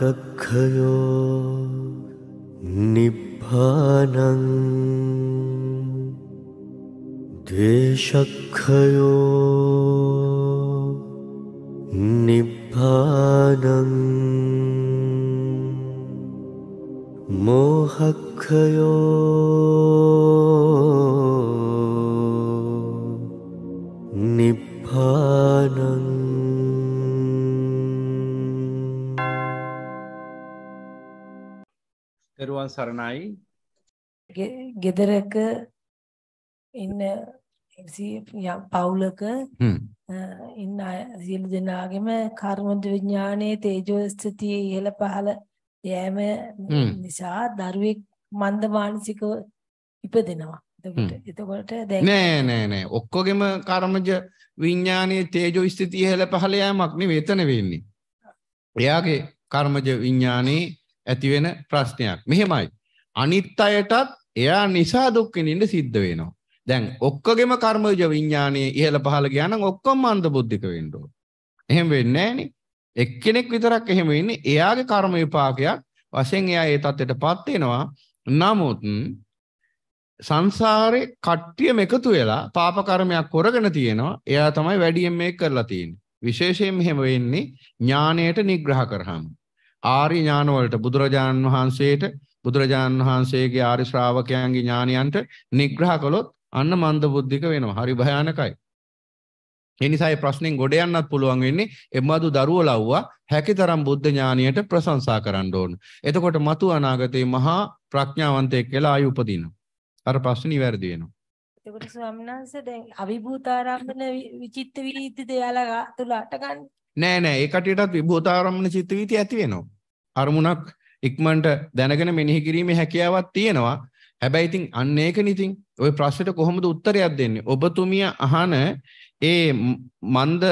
कक्षयो निभानं द्वेषक्षयो निभानं मोहक्षयो තෙරුවන් සරණයි. ගෙදරක ඉන්න පවුලක ඉන්න සියලු දෙනාගෙම කර්මද විඥානයේ තේජෝ ස්ථිතියේ ඉහළ පහළ යෑම නිසා දරුවෙක් මන්ද මානසිකව ඉපදෙනවා. එතකොට දැන් නෑ නෑ නෑ ඔක්කොගෙම කර්මජ විඥානයේ තේජෝ ස්ථිතිය ඉහළ පහළ යෑමක් නෙවෙයි එතන වෙන්නේ. එයාගේ කර්මජ විඥානයේ ඇති වෙන ප්‍රශ්නයක්. මෙහෙමයි. අනිත් අයටත් එයා නිසා දුක් විඳින්න සිද්ධ වෙනවා. දැන් ඔක්කොගෙම කර්මජ විඥානයේ ඉහළ පහළ ගියා නම් ඔක්කොම අන්ධබුද්ධික වෙන්න ඕන. එහෙම වෙන්නේ නැහනේ. එක්කෙනෙක් විතරක් එහෙම වෙන්නේ. එයාගේ කර්ම විපාකයක් වශයෙන් එයා ඒ தත්ත්වයටපත් වෙනවා. නමුත් සංසාරේ කට්ටියම එකතු වෙලා පාප කර්මයක් කරගෙන තියෙනවා. එයා තමයි වැඩියෙන් මේක කරලා තියෙන්නේ. විශේෂයෙන් මෙහෙම වෙන්නේ ඥාණයට නිග්‍රහ කරාම. ආරි ඥානවලට බුදුරජාණන් වහන්සේට බුදුරජාණන් වහන්සේගේ ආරි ශ්‍රාවකයන්ගේ ඥානයන්ට නිග්‍රහ කළොත් අන්න මන්ද බුද්ධික වෙනවා. හරි භයානකයි. ඒ නිසා මේ ප්‍රශ්نين ගොඩ යන්නත් පුළුවන් වෙන්නේ එමදු දරුව ලව්වා හැකිතරම් බුද්ධ ඥානියට ප්‍රශංසා කරන්න ඕන. එතකොට මතු අනාගතේ මහා ප්‍රඥාවන්තයෙක් කියලා ආයු උපදිනවා. අර ප්‍රශ්නේ නිවැරදි වෙනවා. එතකොට ස්වාමීන් වහන්සේ දැන් අවිභූතාරම්භන විචිත්ත වීති දෙයාලා තුල අට ගන්න නෑ නෑ ඒ කටියටත් විභූතාරම්මන චිත්ත වීතිය ඇති වෙනවා. අරමුණක් ඉක්මනට දැනගෙන මෙනෙහි කිරීමේ හැකියාවක් තියෙනවා. හැබැයි ඉතින් අන්න ඒකනේ ඉතින් ওই ප්‍රශ්නෙට කොහොමද උත්තරයක් දෙන්නේ? ඔබතුමිය අහන ඒ මන්ද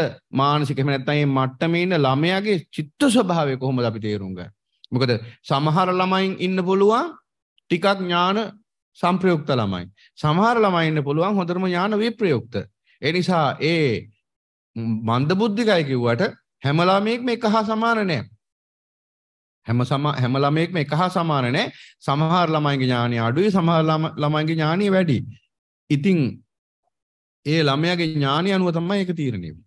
මානසික එහෙම නැත්නම් මේ මට්ටමේ ඉන්න ළමයාගේ චිත්ත ස්වභාවය කොහොමද අපි තේරුම් ගන්නේ? මොකද සමහර ළමයින් ඉන්න පුළුවන් ටිකක් ඥාන සංප්‍රයුක්ත ළමයි. සමහර ළමයි ඉන්න පුළුවන් හොඳටම ඥාන විප්‍රයුක්ත. ඒ නිසා ඒ මන්දබුද්ධිකය කිව්වට හැම ළමයෙක්ම එක හා සමාන නෑ. හැම හැම ළමයෙක්ම එක හා සමාන නෑ. සමහර ළමයින්ගේ ඥානය අඩුයි, සමහර ළමයින්ගේ ඥානය වැඩි. ඉතින් ඒ ළමයාගේ ඥානය අනුව තමයි ඒක තීරණය වෙන්නේ.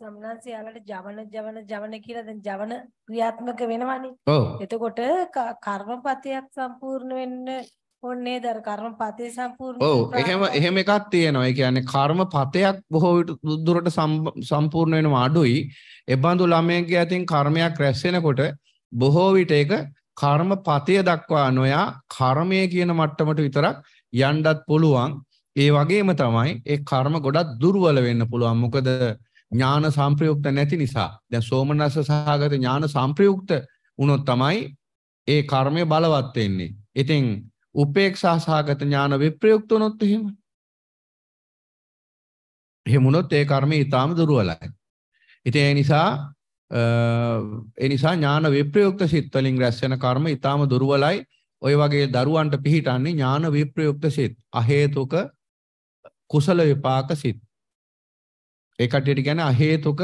සම්නාස යාලට ජවන ජවන ජවන කියලා දැන් ජවන ක්‍රියාත්මක වෙනවනේ. ඔව්. එතකොට කර්මපතයක් සම්පූර්ණ වෙන්න ඕන්නේ දර කර්මපතේ සම්පූර්ණ ඔව් එහෙම එහෙම එකක් තියෙනවා. ඒ කියන්නේ කර්මපතයක් බොහෝ විට දුරට සම්පූර්ණ වෙනවා අඩුයි. එබඳු ළමයෙක්ගේ අතින් කර්මයක් රැස් වෙනකොට බොහෝ විට ඒක කර්මපතය දක්වා නොයා කර්මය කියන මට්ටමට විතරක් යන්නත් පුළුවන්. ඒ වගේම තමයි ඒ කර්ම ගොඩක් දුර්වල වෙන්න පුළුවන්. මොකද ඥාන සම්ප්‍රයුක්ත නැති නිසා. දැන් සෝමනස්ස සහගත ඥාන සම්ප්‍රයුක්ත වුණොත් තමයි ඒ කර්මය බලවත් වෙන්නේ. ඉතින් උපේක්ෂා සහගත ඥාන විප්‍රයුක්ත වුණොත් එහෙම එහෙම වුණොත් ඒ කර්මය ඊටාම දුර්වලයි. ඉතින් ඒ නිසා ඒ නිසා ඥාන විප්‍රයුක්ත සිත් වලින් රැස් වෙන කර්ම ඊටාම දුර්වලයි. ওই වගේ දරුවන්ට පිහිටන්නේ ඥාන විප්‍රයුක්ත සිත්. අහේතුක කුසල විපාක සිත්. ඒ කට්ටියට කියන්නේ අහේතුක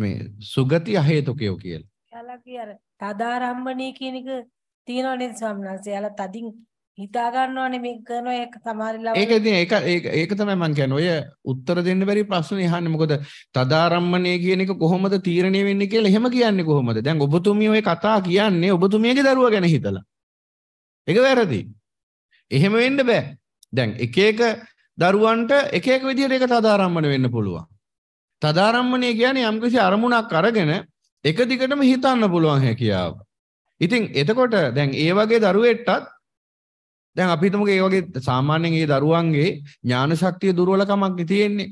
මේ සුගති අහේතුකයෝ කියලා. එයාලා කිය අර තදාරම්මණී කියන එක තියෙනවනේ ස්වාමීන් වහන්සේ. එයාලා තදින් හිතා ගන්නවනේ මේ කරන එක සමහරවිට ඒක ඉතින් ඒක ඒක තමයි මම කියන්නේ ඔය උත්තර දෙන්න බැරි ප්‍රශ්නේ අහන්නේ මොකද තදාරම්මණය කියන එක කොහොමද තීරණය වෙන්නේ කියලා එහෙම කියන්නේ කොහොමද දැන් ඔබතුමිය ඔය කතා කියන්නේ ඔබතුමියගේ දරුවා ගැන හිතලා ඒක වැරදි එහෙම වෙන්න බෑ දැන් එක එක දරුවන්ට එක එක විදිහට ඒක තදාරම්මණය වෙන්න පුළුවන් තදාරම්මණය කියන්නේ යම්කිසි අරමුණක් අරගෙන එක දිගටම හිතන්න පුළුවන් හැකියාව ඉතින් එතකොට දැන් ඒ වගේ දරුවෙක්ටත් දැන් අපි හිතමුකෝ ඒ වගේ සාමාන්‍යයෙන් ඒ දරුවන්ගේ ඥාන ශක්තිය දුර්වලකමක් තියෙන්නේ.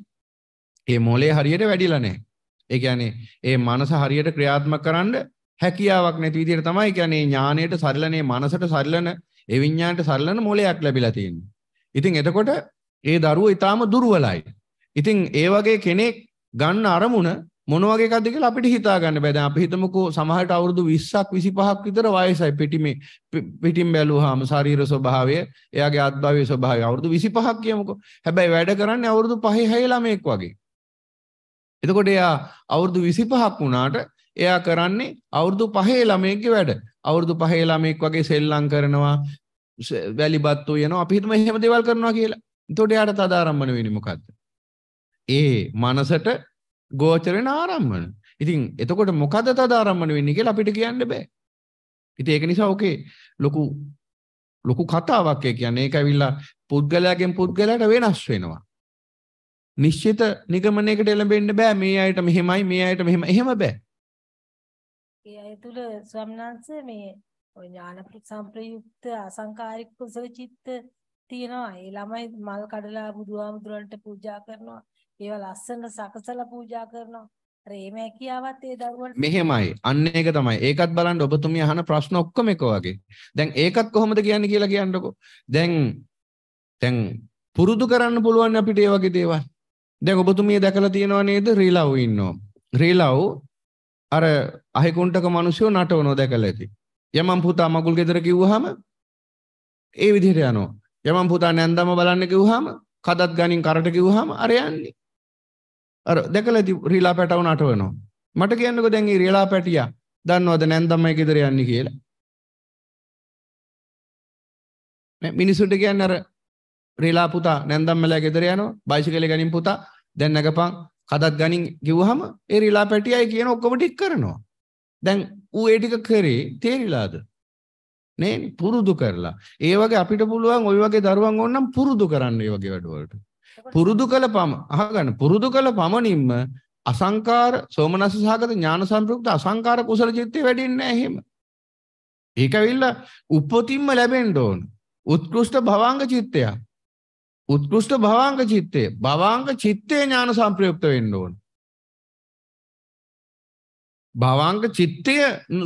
ඒ මොලේ හරියට වැඩිලා නැහැ. ඒ කියන්නේ ඒ මනස හරියට ක්‍රියාත්මක කරන්න හැකියාවක් නැති විදිහට තමයි කියන්නේ ඥානයට සරිලනේ මනසට සරිලන ඒ විඤ්ඤාණයට සරිලන මොලයක් ලැබිලා තියෙන්නේ. ඉතින් එතකොට ඒ දරුවෝ ඊටාම දුර්වලයි. ඉතින් ඒ වගේ කෙනෙක් ගන්න අරමුණ මොන වගේ එකක්ද කියලා අපිට හිතා ගන්න බෑ. දැන් අපි හිතමුකෝ සමහරට අවුරුදු 20ක් 25ක් විතර වයසයි පිටිමේ පිටින් බැලුවාම ශරීර ස්වභාවය, එයාගේ ආත්භාවයේ ස්වභාවය අවුරුදු 25ක් කියමුකෝ. හැබැයි වැඩ කරන්නේ අවුරුදු 5 6 ළමෙක් වගේ. එතකොට එයා අවුරුදු 25ක් වුණාට එයා කරන්නේ අවුරුදු 5 ළමෙක්ගේ වැඩ. අවුරුදු 5 ළමෙක් වගේ සෙල්ලම් කරනවා, වැලිබත්තු යනවා. අපි හිතමු එහෙම දේවල් කරනවා කියලා. එතකොට එයාට තදාරම්මන වෙන්නේ මොකද්ද? ඒ මනසට ගෝචරෙන ආරම්මන. ඉතින් එතකොට මොකද තද ආරම්මන වෙන්නේ කියලා අපිට කියන්න බෑ. ඉතින් ඒක නිසා ඕකේ ලොකු ලොකු කතාවක් ඒ කියන්නේ ඒක ඇවිල්ලා පුද්ගලයාගෙන් පුද්ගලයාට වෙනස් වෙනවා. නිශ්චිත නිගමනයකට එළඹෙන්න බෑ මේ අයට මෙහෙමයි මේ අයට මෙහෙම එහෙම බෑ. ඒ අය තුල ස්වාමීනාංශ මේ ඔය ඥාන සම්ප්‍රයුක්ත අසංකාරික කුසල චිත්ත තියෙනවා. ඒ ළමයි මල් කඩලා බුදුහාමුදුරන්ට පූජා කරනවා. ඒවා ලස්සන සකසලා පූජා කරනවා. අර එහෙම හැකියාවත් ඒ දරුවන්ට මෙහෙමයි. අන්න ඒක තමයි. ඒකත් බලන්න ඔබතුමිය අහන ප්‍රශ්න ඔක්කොම එක වගේ. දැන් ඒකත් කොහොමද කියන්නේ කියලා කියන්නකෝ. දැන් දැන් පුරුදු කරන්න පුළුවන් අපිට ඒ වගේ දේවල්. දැන් ඔබතුමිය දැකලා තියෙනව නේද රීලව් ඉන්නවා. රීලව් අර අහිකුණ්ටක මිනිස්සු නටවනෝ දැකලා ඇති. යමන් පුතා මගුල් ගෙදර කිව්වහම ඒ විදිහට යනවා. යමන් පුතා නැන්දම බලන්න කිව්වහම කදත් ගනින් කරට කිව්වහම අර යන්නේ. අර දැකලා රීලා පැටව නටවනවා. මට කියන්නකෝ දැන් මේ රීලා පැටියා දන්නවද නැන්දම්මයි ගෙදර යන්නේ කියලා? නේ මිනිසුන්ට කියන්නේ අර රීලා පුතා නැන්දම්මලා ගෙදර යනවා බයිසිකලේ ගනින් පුතා දැන් නැගපන් කදත් ගනින් කිව්වහම ඒ රීලා පැටියයි කියන ඔක්කොම ටික කරනවා. දැන් ඌ ඒ ටික කරේ තේරිලාද? නේ පුරුදු කරලා. ඒ වගේ අපිට පුළුවන් ওই වගේ දරුවන් ඕනනම් පුරුදු කරන්න ඒ වගේ වැඩවලට. පුරුදු කළ පම අහගන්න පුරුදු කළ පමණින්ම අසංකාර සෝමනස්ස සහගත ඥාන සංප්‍රයුක්ත අසංකාර කුසල චිත්තේ වැඩින්නේ නැහැ එහෙම. ඒක ඇවිල්ලා උපතින්ම ලැබෙන්න ඕන. උත්කෘෂ්ඨ භවංග චිත්තය. උත්කෘෂ්ඨ භවංග චිත්තේ භවංග චිත්තේ ඥාන සංප්‍රයුක්ත වෙන්න ඕන. භවංග චිත්තය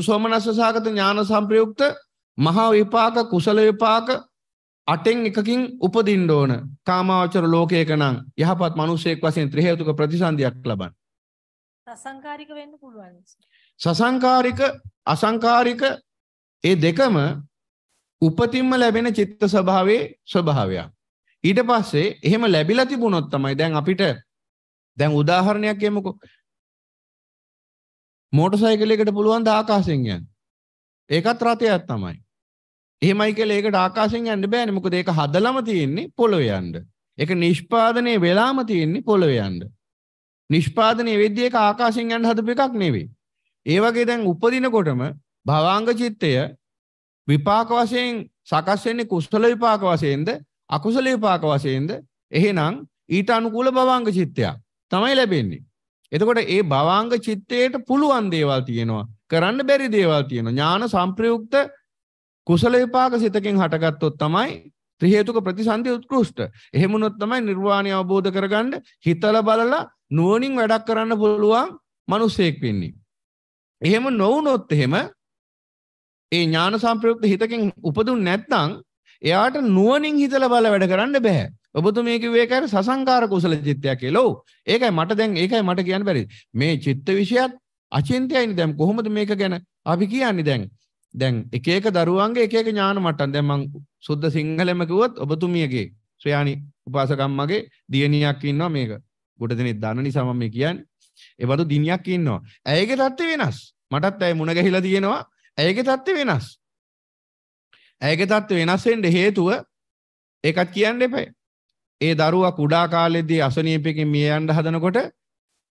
සෝමනස්ස සහගත ඥාන සංප්‍රයුක්ත මහා විපාක කුසල විපාක අටෙන් එකකින් උපදින්න ඕන කාමාවචර ලෝකයක නම් යහපත් මිනිසෙක් වශයෙන් ත්‍රි හේතුක ප්‍රතිසන්දියක් ලබන්න. සසංකාරික වෙන්න පුළුවන්. සසංකාරික අසංකාරික ඒ දෙකම උපතින්ම ලැබෙන චිත්ත ස්වභාවයේ ස්වභාවයක්. ඊට පස්සේ එහෙම ලැබිලා තිබුණොත් තමයි දැන් අපිට දැන් උදාහරණයක් යමුකෝ. මෝටර් සයිකලයකට පුළුවන් ද ආකාශයෙන් යන්න. ඒකත් රථයක් තමයි. එහෙමයි කියලා ඒකට ආකාශයෙන් යන්න බෑනේ. මොකද ඒක හදලම තියෙන්නේ පොළොවේ යන්න. ඒක නිෂ්පාදනයේ වෙලාම තියෙන්නේ පොළොවේ යන්න. නිෂ්පාදනයේ වෙද්දී ඒක ආකාශයෙන් යන්න හදපු එකක් නෙවෙයි. ඒ වගේ දැන් උපදිනකොටම භවාංග චිත්තය විපාක වශයෙන් සකස් වෙන්නේ කුසල විපාක වශයෙන්ද අකුසල විපාක වශයෙන්ද එහෙනම් ඊට අනුකූල භවාංග චිත්තයක් තමයි ලැබෙන්නේ. එතකොට ඒ භවාංග චිත්තයට පුළුවන් දේවල් තියෙනවා කරන්න බැරි දේවල් තියෙනවා ඥාන සංප්‍රයුක්ත කුසල විපාක සිතකින් හටගත්තොත් තමයි ත්‍රි හේතුක ප්‍රතිසන්දි උත්කෘෂ්ට. එහෙම වුණොත් තමයි නිර්වාණය අවබෝධ කරගන්න හිතලා බලලා නුවණින් වැඩක් කරන්න පුළුවන් මිනිසෙක් වෙන්නේ. එහෙම නොවුනොත් එහෙම ඒ ඥාන සම්ප්‍රයුක්ත හිතකින් උපදුන් නැත්නම් එයාට නුවණින් හිතලා බල වැඩ කරන්න බෑ. ඔබතුමී කිව්වේ ඒකයි සසංකාර කුසල චිත්තයක් කියලා. ඔව්. ඒකයි මට දැන් ඒකයි මට කියන්න බැරි. මේ චිත්ත විශයත් අචින්තයයිනේ දැන් කොහොමද මේක ගැන අපි කියන්නේ දැන් දැන් එක එක දරුවන්ගේ එක එක ඥාන මට්ටම් දැන් මං සුද්ධ සිංහලෙම කිව්වොත් ඔබතුමියගේ ශ්‍රයානි උපාසකම්මගේ දියණියක් ඉන්නවා මේක. ගොඩ දෙනෙක් දන්න නිසා මම මේ කියන්නේ. ඒ වගේ දිනියක් ඉන්නවා. ඇයගේ தත්ත්වය වෙනස්. මටත් ඇය මුණ ගැහිලා තියෙනවා. ඇයගේ தත්ත්වය වෙනස්. ඇයගේ தත්ත්වය වෙනස් වෙන්න හේතුව ඒකත් කියන්න එපා. ඒ දරුවා කුඩා කාලෙදී අසනීපකින් මිය යන්න හදනකොට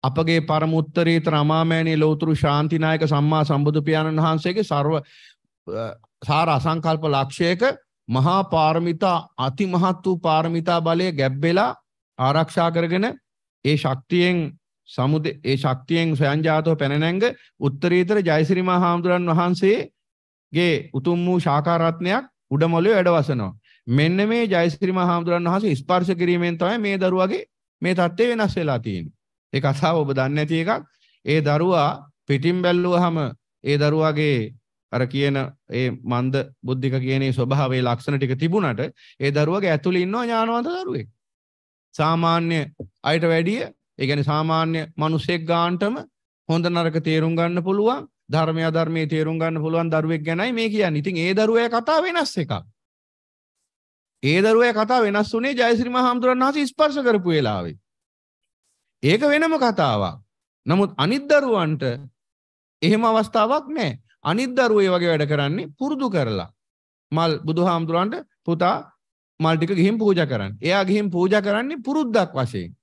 අපගේ පරම උත්තරීතර අමාමෑණී ලෞතුරු ශාන්තිනායක සම්මා සම්බුදු පියාණන් වහන්සේගේ ਸਰව සාර අසංකල්ප ලක්ෂයක මහා පාරමිතා අතිමහත් වූ පාරමිතා බලය ගැබ්බෙලා ආරක්ෂා කරගෙන ඒ ශක්තියෙන් සමුදේ ඒ ශක්තියෙන් ස්වයංජාතව පැනනැංග උත්තරීතර ජයසිරිමා හාමුදුරන් වහන්සේගේ උතුම් වූ ශාකා රත්නයක් උඩමළුවේ වැඩවසනවා. මෙන්න මේ ජයසිරිමා හාමුදුරන් වහන්සේ ස්පර්ශ කිරීමෙන් තමයි මේ දරුවගේ මේ தත්ත්වය වෙනස් වෙලා තියෙන්නේ. ඒ කතාව ඔබ දන්නේ නැති එකක්. ඒ දරුවා පිටින් බැලුවාම ඒ දරුවාගේ අර කියන ඒ මන්ද බුද්ධික කියන ස්වභාවයේ ලක්ෂණ ටික තිබුණට ඒ දරුවගේ ඇතුළේ ඉන්නවා ඥානවන්ත දරුවෙක්. සාමාන්‍ය අයට වැඩිය, ඒ කියන්නේ සාමාන්‍ය මිනිසෙක් ගානටම හොඳ නරක තේරුම් ගන්න පුළුවන්, ධර්මය අධර්මයේ තේරුම් ගන්න පුළුවන් දරුවෙක් ගැනයි මේ කියන්නේ. ඉතින් ඒ දරුවාගේ කතාව වෙනස් එකක්. ඒ දරුවාගේ කතාව වෙනස් වුණේ ජයශ්‍රී මහාමුදුරන් වහන්සේ ස්පර්ශ කරපු වෙලාවේ. ඒක වෙනම කතාවක්. නමුත් අනිද්දරුවන්ට එහෙම අවස්ථාවක් නෑ. අනිද්දරුවේ වගේ වැඩ කරන්නේ පුරුදු කරලා. මල් බුදුහාමුදුරන්ට පුතා මල් ටික ගිහින් පූජා කරන්න. එයා ගිහින් පූජා කරන්නේ පුරුද්දක් වශයෙන්.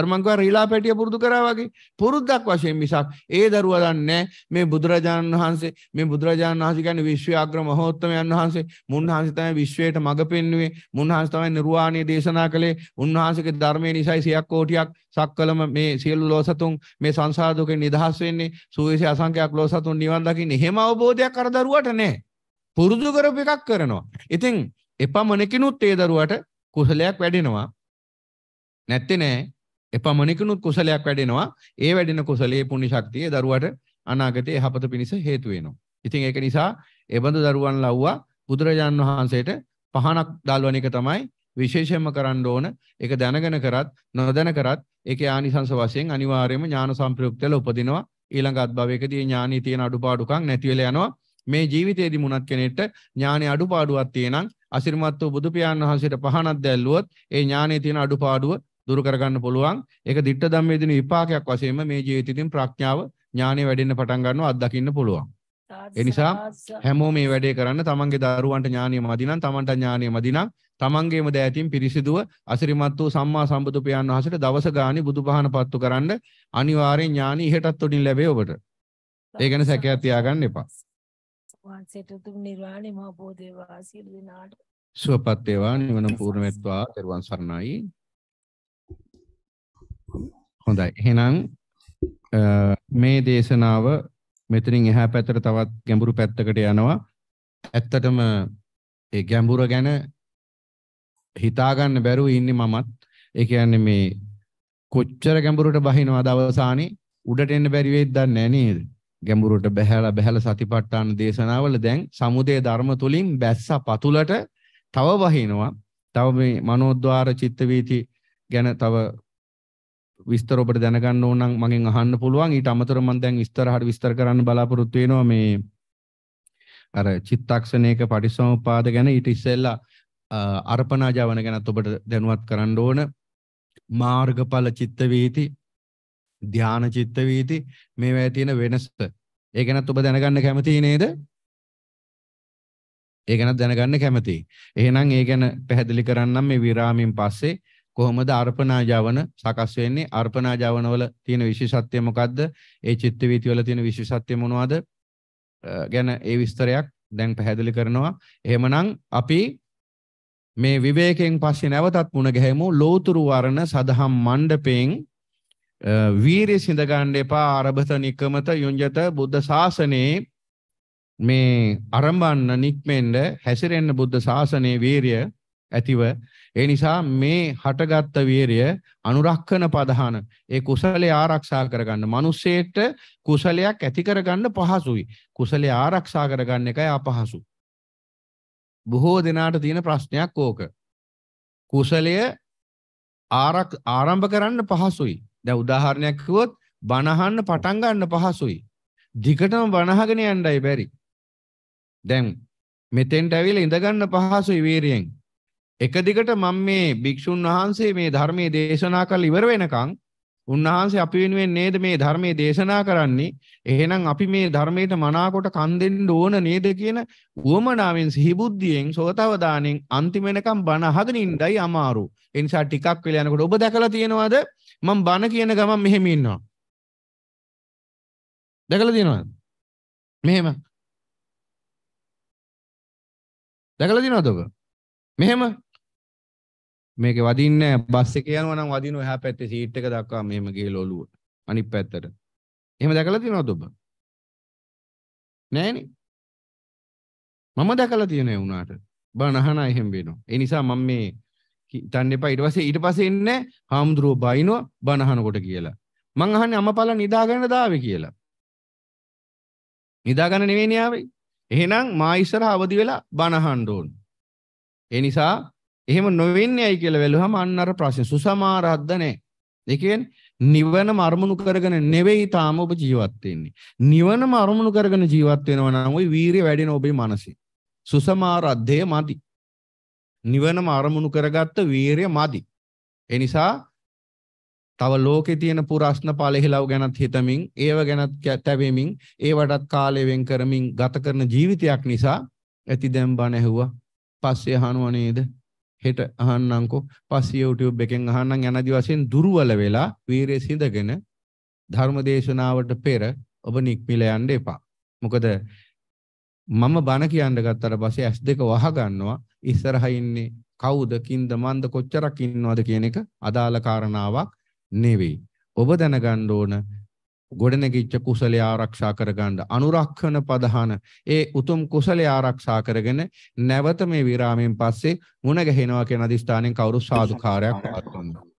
අරමංකව රීලා පැටිය පුරුදු කරා වගේ පුරුද්දක් වශයෙන් මිසක් ඒ දරුවා දන්නේ මේ බුදුරජාණන් වහන්සේ මේ බුදුරජාණන් වහන්සේ කියන්නේ විශ්වයාග්‍ර මහෝත්තමයන් වහන්සේ මුන්වහන්සේ තමයි විශ්වයට මඟ පෙන්වුවේ මුන්වහන්සේ තමයි නිර්වාණය දේශනා කළේ උන්වහන්සේගේ ධර්මයේ නිසයි සියක් කෝටියක් සක්කලම මේ සියලු ලෝසතුන් මේ සංසාර දුකෙන් නිදහස් වෙන්නේ සූවිසි අසංඛ්‍යක් ලෝසතුන් නිවන් දකින්නේ එහෙම අවබෝධයක් අර දරුවට නැහැ පුරුදු කරපු එකක් කරනවා ඉතින් එපමණකිනුත් ඒ දරුවට කුසලයක් වැඩෙනවා නැත්තේ නෑ එපමණිකුණු කුසලයක් වැඩෙනවා. ඒ වැඩෙන කුසලයේ පුණ්‍ය ශක්තිය දරුවට අනාගතයේ යහපත පිණිස හේතු වෙනවා. ඉතින් ඒක නිසා එබඳු දරුවන් ලව්වා බුදුරජාන් වහන්සේට පහනක් දාල්වන එක තමයි විශේෂයෙන්ම කරන්න ඕන. ඒක දැනගෙන කරත් නොදැන කරත් ඒකේ ආනිසංස වශයෙන් අනිවාර්යයෙන්ම ඥාන සම්ප්‍රයුක්තල උපදිනවා. ඊළඟ අත්භවයකදී ඥානී තියෙන අඩුපාඩුකම් නැති වෙලා යනවා. මේ ජීවිතේදී මුණත් කෙනෙක්ට ඥානෙ අඩුපාඩුවක් තියෙනම් අසිරිමත් වූ බුදු පියාණන් වහන්සේට පහනක් දැල්ලුවොත් ඒ ඥානෙ තියෙන අඩුපාඩුව දුරු කරගන්න පුළුවන්. ඒක ditta ධම්මේ දින විපාකයක් වශයෙන්ම මේ ජීවිතෙකින් ප්‍රඥාව ඥානෙ වැඩෙන්න පටන් ගන්නවා අත්දකින්න පුළුවන්. ඒ නිසා හැමෝම මේ වැඩේ කරන්න තමන්ගේ දරුවන්ට ඥානිය මදි නම් තමන්ට ඥානිය මදි නම් තමන්ගේම දෑතින් පිරිසිදුව අසිරිමත් වූ සම්මා සම්බුදු පියාණන් වහන්සේට දවස ගානේ බුදුපහන පත්තු කරන්න අනිවාර්යෙන් ඥානිය ඉහටත් උඩින් ලැබේ ඔබට. ඒ ගැන සැකයක් තියාගන්න එපා. වහන්සේට උතුම් නිර්වාණය මහ බෝධේ වාසිය දිනාට සුවපත් වේවා නිවන පූර්ණ වෙත්වා පෙරවන් සරණයි. හොඳයි. එහෙනම් මේ දේශනාව මෙතනින් එහා පැත්තට තවත් ගැඹුරු පැත්තකට යනවා. ඇත්තටම ඒ ගැඹුර ගැන හිතාගන්න බැරුව ඉන්නේ මමත්. ඒ කියන්නේ මේ කොච්චර ගැඹුරට බහිනවද අවසානයේ උඩට එන්න බැරි වෙයිද දන්නේ නේද? ගැඹුරට බහැලා බහැලා සතිපට්ඨාන දේශනාවල දැන් සමුදේ ධර්ම තුලින් බැස්සා පතුලට තව වහිනවා. තව මේ මනෝද්වාර චිත්ත වීති ගැන තව විස්තර ඔබට දැනගන්න ඕන නම් මගෙන් අහන්න පුළුවන්. ඊට අමතරව මම දැන් විස්තරහට විස්තර කරන්න බලාපොරොත්තු වෙනවා මේ අර චිත්තක්ෂණයක පටිසමුපාද ගැන ඊට ඉස්සෙල්ලා අර්පණා ජවන ගැනත් ඔබට දැනුවත් කරන්න ඕන. මාර්ගඵල චිත්ත වීති, ධානා චිත්ත වීති මේවායේ තියෙන වෙනස. ඒ ගැනත් ඔබ දැනගන්න කැමති නේද? ඒ ගැනත් දැනගන්න කැමතියි. එහෙනම් ඒ ගැන පැහැදිලි කරන්නම් මේ විරාමයෙන් පස්සේ කොහොමද අර්පණා ජවන සකස් වෙන්නේ අර්පණා ජවනවල තියෙන විශේෂත්වය මොකද්ද ඒ චිත්ත වීති වල තියෙන විශේෂත්වය මොනවද ගැන ඒ විස්තරයක් දැන් පැහැදිලි කරනවා එහෙමනම් අපි මේ විවේකයෙන් පස්සේ නැවතත් මුණ ගැහෙමු ලෝතුරු වර්ණ සදහම් මණ්ඩපයෙන් වීරිය සිඳ ගන්න එපා ආරබත නිකමත යුඤ්ජත බුද්ධ ශාසනයේ මේ අරඹන්න නික්මෙන්න හැසිරෙන්න බුද්ධ ශාසනයේ වීරිය ඇතිව ඒ නිසා මේ හටගත්ත වීරය අනුරක්ෂණ පදාන ඒ කුසලයේ ආරක්ෂා කරගන්න මිනිස්සෙට කුසලයක් ඇති කරගන්න පහසුයි කුසලයේ ආරක්ෂා කරගන්න එකයි අපහසු බොහෝ දෙනාට තියෙන ප්‍රශ්නයක් ඕක කුසලය ආරක් ආරම්භ කරන්න පහසුයි දැන් උදාහරණයක් කිව්වොත් බණහන්න පටන් ගන්න පහසුයි දිගටම බණහගෙන යන්නයි බැරි දැන් මෙතෙන්ට ඇවිල්ලා ඉඳ ගන්න පහසුයි වීරියෙන් එක දිගට මම මේ භික්ෂුන් වහන්සේ මේ ධර්මයේ දේශනා කරලා ඉවර වෙනකන් උන්වහන්සේ අපි වෙනුවෙන් නේද මේ ධර්මයේ දේශනා කරන්නේ එහෙනම් අපි මේ ධර්මයට මනාකොට කන් දෙන්න ඕන නේද කියන උවමනාවෙන් සිහිබුද්ධියෙන් සෝතවදානෙන් අන්තිම වෙනකම් බණ අහගෙන ඉඳයි අමාරු ඒ නිසා ටිකක් වෙලා යනකොට ඔබ දැකලා තියෙනවද මම බණ කියන ගමන් මෙහෙම ඉන්නවා දැකලා තියෙනවද මෙහෙම දැකලා තියෙනවද ඔබ මෙහෙම මේක වදින්නේ බස් එකේ යනවා නම් වදින එහා පැත්තේ සීට් එක දක්වා මෙහෙම ගිහලා ඔළුව අනිත් පැත්තට. එහෙම දැකලා තියෙනවද ඔබ? නෑනේ. මම දැකලා තියෙනේ උනාට. බණ අහනා එහෙම වෙනවා. ඒ නිසා මම මේ හිතන්න එපා ඊට පස්සේ ඊට පස්සේ ඉන්නේ හාමුදුරුවෝ බයිනෝ බණ අහනකොට කියලා. මං අහන්නේ අමපල නිදාගන්න දාවේ කියලා. නිදාගන්න නෙවෙයිනේ ආවේ. එහෙනම් මා ඉස්සරහ අවදි වෙලා බණ අහන්න ඕන. ඒ නිසා එහෙම නොවෙන්නේ ඇයි කියලා වැළුවම අන්න අර ප්‍රශ්නේ සුසමාරද්ද නැහැ. ඒ කියන්නේ නිවනම අරමුණු කරගෙන නෙවෙයි තාම ඔබ ජීවත් වෙන්නේ. නිවනම අරමුණු කරගෙන ජීවත් වෙනවා නම් ওই වීරිය වැඩෙන ඔබේ මනසේ. සුසමාරද්දේ මදි. නිවනම අරමුණු කරගත්ත වීරිය මදි. ඒ නිසා තව ලෝකේ තියෙන පුරස්න පළහිලව ගැනත් හිතමින් ඒව ගැනත් තැවෙමින් ඒවටත් කාලය වෙන් කරමින් ගත කරන ජීවිතයක් නිසා ඇති දැන් බණ ඇහුවා. පස්සේ අහනවා නේද? හෙට අහන්නම්කෝ පස්සේ YouTube එකෙන් අහන්නම් යනදි වශයෙන් දුර්වල වෙලා වීරිය සිඳගෙන ධර්ම දේශනාවට පෙර ඔබ නික්මිල යන්න එපා. මොකද මම බණ කියන්න ගත්තට පස්සේ ඇස් දෙක වහ ගන්නවා ඉස්සරහා ඉන්නේ කවුද කින්ද මන්ද කොච්චරක් ඉන්නවද කියන එක අදාළ කාරණාවක් නෙවෙයි. ඔබ දැනගන්න ඕන ගොඩනැගිච්ච කුසලය ආරක්ෂා කරගන්න අනුරක්ෂණ පදහන ඒ උතුම් කුසලය ආරක්ෂා කරගෙන නැවත මේ විරාමයෙන් පස්සේ මුණ ගැහෙනවා කියන අදිස්ථානෙන් කවුරු සාදුකාරයක් පවත්වනවා